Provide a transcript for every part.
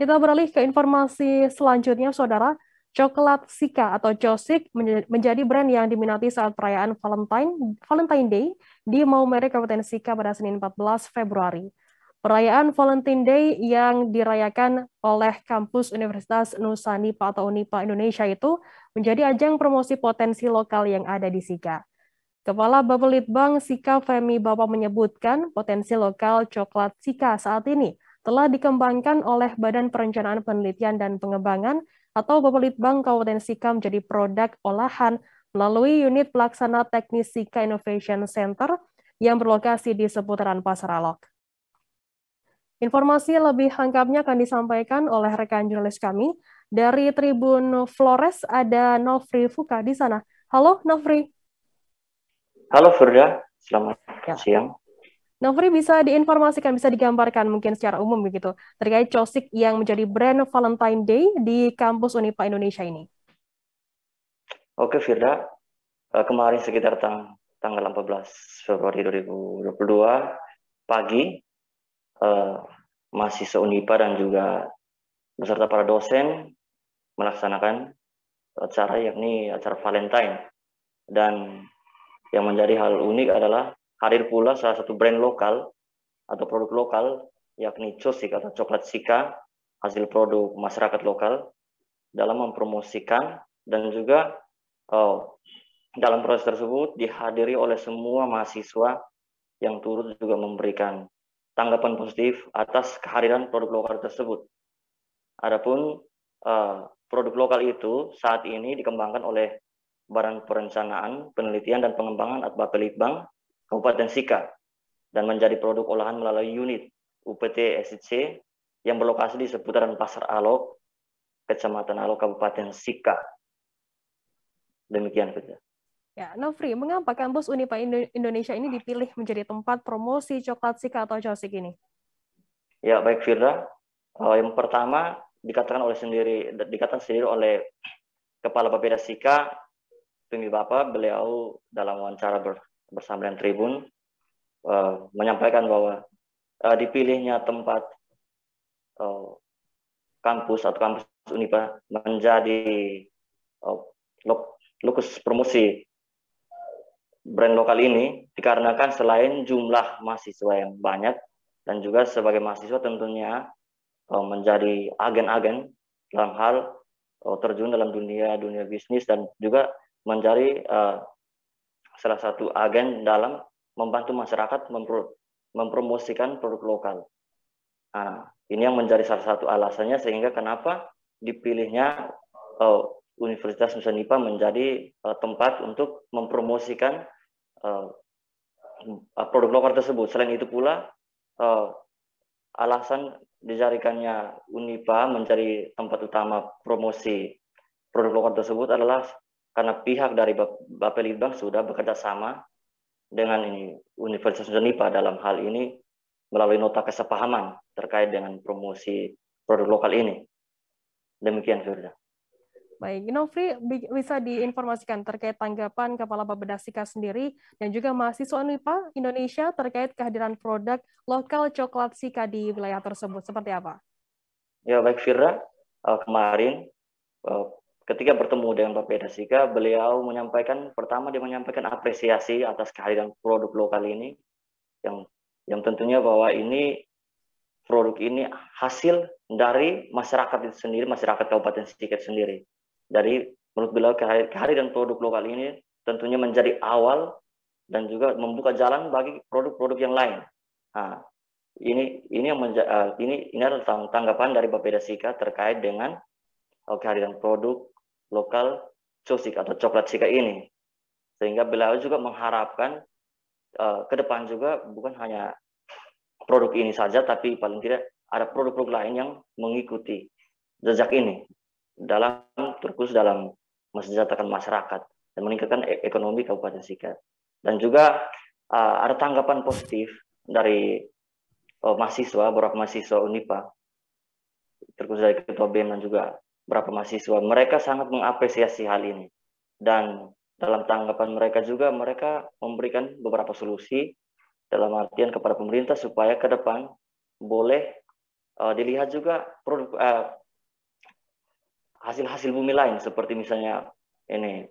Kita beralih ke informasi selanjutnya, Saudara. Coklat Sika atau Josik menjadi brand yang diminati saat perayaan Valentine, Valentine Day di Maumere Kabupaten Sika pada Senin 14 Februari. Perayaan Valentine Day yang dirayakan oleh kampus Universitas Nusanipa atau Unipa Indonesia itu menjadi ajang promosi potensi lokal yang ada di Sika. Kepala Bapelitbang Sika Femi Bapak menyebutkan potensi lokal coklat Sika saat ini telah dikembangkan oleh Badan Perencanaan Penelitian dan Pengembangan atau Bapelitbang Kabupaten Sikam jadi produk olahan melalui unit pelaksana teknis Sika Innovation Center yang berlokasi di seputaran Pasar Alok. Informasi lebih lengkapnya akan disampaikan oleh rekan jurnalis kami dari Tribun Flores ada Nofri Fuka di sana. Halo Nofri. Halo Firda, selamat ya. siang. Nofri bisa diinformasikan, bisa digambarkan mungkin secara umum begitu terkait Chosik yang menjadi brand Valentine Day di kampus Unipa Indonesia ini. Oke Firda, eh, kemarin sekitar tang tanggal 14 Februari 2022 pagi eh, mahasiswa Unipa dan juga beserta para dosen melaksanakan acara yakni acara Valentine dan yang menjadi hal unik adalah hadir pula salah satu brand lokal atau produk lokal yakni Cosik atau Coklat Sika hasil produk masyarakat lokal dalam mempromosikan dan juga oh, dalam proses tersebut dihadiri oleh semua mahasiswa yang turut juga memberikan tanggapan positif atas kehadiran produk lokal tersebut. Adapun uh, produk lokal itu saat ini dikembangkan oleh Badan Perencanaan, Penelitian dan Pengembangan atau Bapelitbang Kabupaten Sika dan menjadi produk olahan melalui unit UPT SIC yang berlokasi di seputaran Pasar Alok, Kecamatan Alok, Kabupaten Sika. Demikian saja. Ya, Nofri, mengapa kampus Unipa Indonesia ini dipilih menjadi tempat promosi coklat Sika atau Josik ini? Ya, baik Firda. Eh, yang pertama dikatakan oleh sendiri dikatakan sendiri oleh Kepala Bapeda Sika, Pimbi Bapak, beliau dalam wawancara ber, bersama dengan Tribun uh, menyampaikan bahwa uh, dipilihnya tempat uh, kampus atau kampus Unipa menjadi uh, lokus promosi brand lokal ini dikarenakan selain jumlah mahasiswa yang banyak dan juga sebagai mahasiswa tentunya uh, menjadi agen-agen dalam hal uh, terjun dalam dunia dunia bisnis dan juga mencari uh, salah satu agen dalam membantu masyarakat mempromosikan produk lokal. Nah, ini yang menjadi salah satu alasannya sehingga kenapa dipilihnya uh, Universitas Nusa Nipa menjadi uh, tempat untuk mempromosikan uh, produk lokal tersebut. Selain itu pula uh, alasan dijadikannya Unipa menjadi tempat utama promosi produk lokal tersebut adalah karena pihak dari Bapak Litbang sudah bekerja sama dengan ini Universitas Indonesia dalam hal ini melalui nota kesepahaman terkait dengan promosi produk lokal ini. Demikian Firda. Baik, Novri bisa diinformasikan terkait tanggapan Kepala Sika sendiri dan juga mahasiswa UNIPA Indonesia terkait kehadiran produk lokal coklat Sika di wilayah tersebut. Seperti apa? Ya, baik Firda. Eh, kemarin eh, ketika bertemu dengan Bapak Pedasika, beliau menyampaikan pertama dia menyampaikan apresiasi atas kehadiran produk lokal ini yang yang tentunya bahwa ini produk ini hasil dari masyarakat itu sendiri, masyarakat Kabupaten Siket sendiri. Dari menurut beliau kehadiran produk lokal ini tentunya menjadi awal dan juga membuka jalan bagi produk-produk yang lain. Nah, ini ini yang eh, ini ini adalah tanggapan dari Bapak Dasika terkait dengan kehadiran produk lokal cusik atau coklat cika ini. Sehingga beliau juga mengharapkan uh, ke depan juga bukan hanya produk ini saja, tapi paling tidak ada produk-produk lain yang mengikuti jejak ini dalam terkhusus dalam mesejahterakan masyarakat dan meningkatkan e-, ekonomi Kabupaten Sika. Dan juga uh, ada tanggapan positif dari uh, mahasiswa, beberapa mahasiswa UNIPA, terkhusus dari Ketua BEM dan juga beberapa mahasiswa. Mereka sangat mengapresiasi hal ini. Dan dalam tanggapan mereka juga, mereka memberikan beberapa solusi dalam artian kepada pemerintah supaya ke depan boleh uh, dilihat juga produk eh, hasil-hasil bumi lain seperti misalnya ini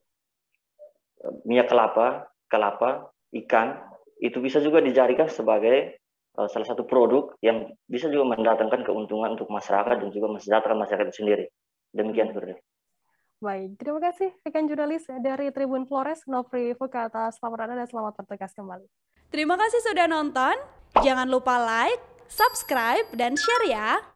minyak kelapa, kelapa, ikan itu bisa juga dijadikan sebagai uh, salah satu produk yang bisa juga mendatangkan keuntungan untuk masyarakat dan juga mensejahterakan masyarakat itu sendiri. Demikian, Bro. Baik, terima kasih rekan jurnalis dari Tribun Flores, Nofri Fuka atas laporan dan selamat bertugas kembali. Terima kasih sudah nonton. Jangan lupa like, subscribe, dan share ya.